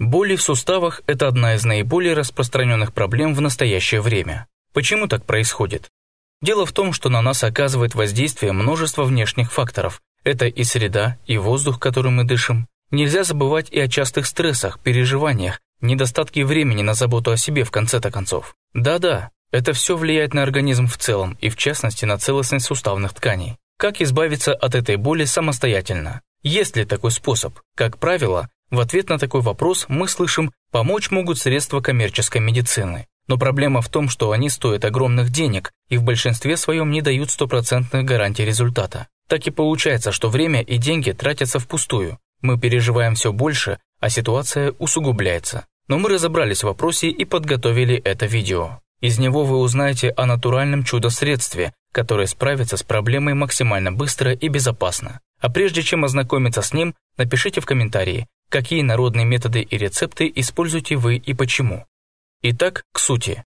Боли в суставах – это одна из наиболее распространенных проблем в настоящее время. Почему так происходит? Дело в том, что на нас оказывает воздействие множество внешних факторов. Это и среда, и воздух, который мы дышим. Нельзя забывать и о частых стрессах, переживаниях, недостатке времени на заботу о себе в конце-то концов. Да-да, это все влияет на организм в целом и в частности на целостность суставных тканей. Как избавиться от этой боли самостоятельно? Есть ли такой способ? Как правило, в ответ на такой вопрос мы слышим «помочь могут средства коммерческой медицины». Но проблема в том, что они стоят огромных денег и в большинстве своем не дают стопроцентных гарантий результата. Так и получается, что время и деньги тратятся впустую. Мы переживаем все больше, а ситуация усугубляется. Но мы разобрались в вопросе и подготовили это видео. Из него вы узнаете о натуральном чудо-средстве, которое справится с проблемой максимально быстро и безопасно. А прежде чем ознакомиться с ним, напишите в комментарии, какие народные методы и рецепты используете вы и почему. Итак, к сути.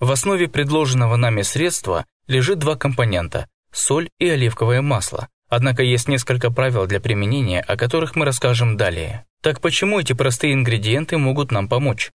В основе предложенного нами средства лежит два компонента – соль и оливковое масло. Однако есть несколько правил для применения, о которых мы расскажем далее. Так почему эти простые ингредиенты могут нам помочь?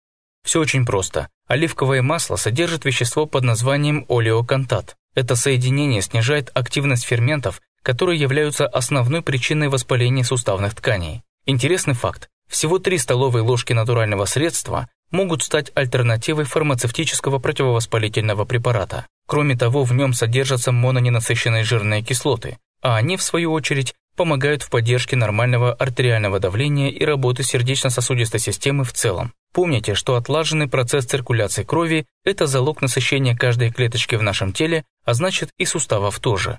Все очень просто. Оливковое масло содержит вещество под названием олеокантат. Это соединение снижает активность ферментов, которые являются основной причиной воспаления суставных тканей. Интересный факт. Всего 3 столовые ложки натурального средства могут стать альтернативой фармацевтического противовоспалительного препарата. Кроме того, в нем содержатся мононенасыщенные жирные кислоты, а они, в свою очередь, помогают в поддержке нормального артериального давления и работы сердечно-сосудистой системы в целом. Помните, что отлаженный процесс циркуляции крови – это залог насыщения каждой клеточки в нашем теле, а значит и суставов тоже.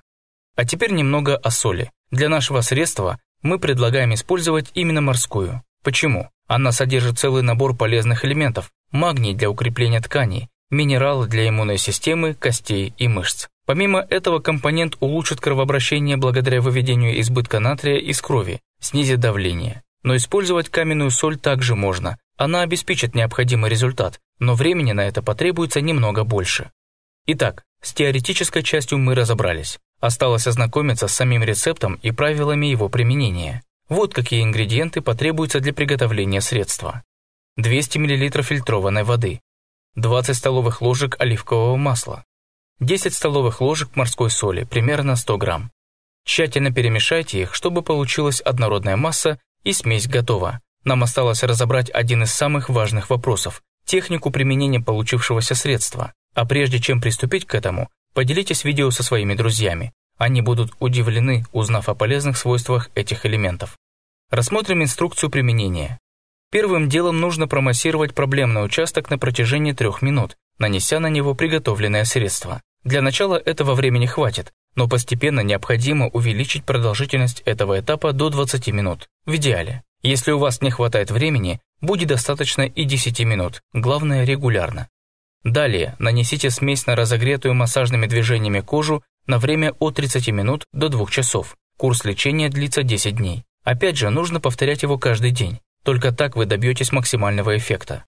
А теперь немного о соли. Для нашего средства мы предлагаем использовать именно морскую. Почему? Она содержит целый набор полезных элементов – магний для укрепления тканей, минералы для иммунной системы, костей и мышц. Помимо этого, компонент улучшит кровообращение благодаря выведению избытка натрия из крови, снизит давление. Но использовать каменную соль также можно. Она обеспечит необходимый результат, но времени на это потребуется немного больше. Итак, с теоретической частью мы разобрались. Осталось ознакомиться с самим рецептом и правилами его применения. Вот какие ингредиенты потребуются для приготовления средства. 200 мл фильтрованной воды, 20 столовых ложек оливкового масла, 10 столовых ложек морской соли, примерно 100 грамм. Тщательно перемешайте их, чтобы получилась однородная масса и смесь готова. Нам осталось разобрать один из самых важных вопросов – технику применения получившегося средства. А прежде чем приступить к этому, поделитесь видео со своими друзьями. Они будут удивлены, узнав о полезных свойствах этих элементов. Рассмотрим инструкцию применения. Первым делом нужно промассировать проблемный участок на протяжении трех минут, нанеся на него приготовленное средство. Для начала этого времени хватит, но постепенно необходимо увеличить продолжительность этого этапа до 20 минут, в идеале. Если у вас не хватает времени, будет достаточно и 10 минут, главное регулярно. Далее нанесите смесь на разогретую массажными движениями кожу на время от 30 минут до 2 часов. Курс лечения длится 10 дней. Опять же, нужно повторять его каждый день. Только так вы добьетесь максимального эффекта.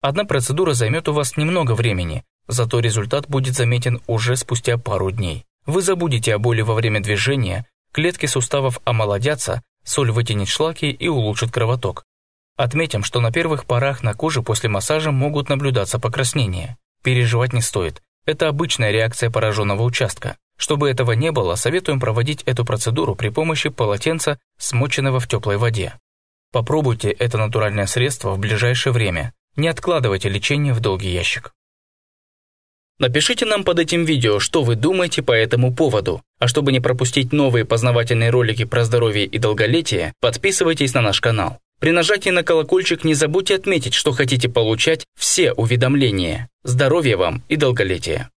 Одна процедура займет у вас немного времени, Зато результат будет заметен уже спустя пару дней. Вы забудете о боли во время движения, клетки суставов омолодятся, соль вытянет шлаки и улучшит кровоток. Отметим, что на первых порах на коже после массажа могут наблюдаться покраснения. Переживать не стоит. Это обычная реакция пораженного участка. Чтобы этого не было, советуем проводить эту процедуру при помощи полотенца, смоченного в теплой воде. Попробуйте это натуральное средство в ближайшее время. Не откладывайте лечение в долгий ящик. Напишите нам под этим видео, что вы думаете по этому поводу. А чтобы не пропустить новые познавательные ролики про здоровье и долголетие, подписывайтесь на наш канал. При нажатии на колокольчик не забудьте отметить, что хотите получать все уведомления. Здоровья вам и долголетия!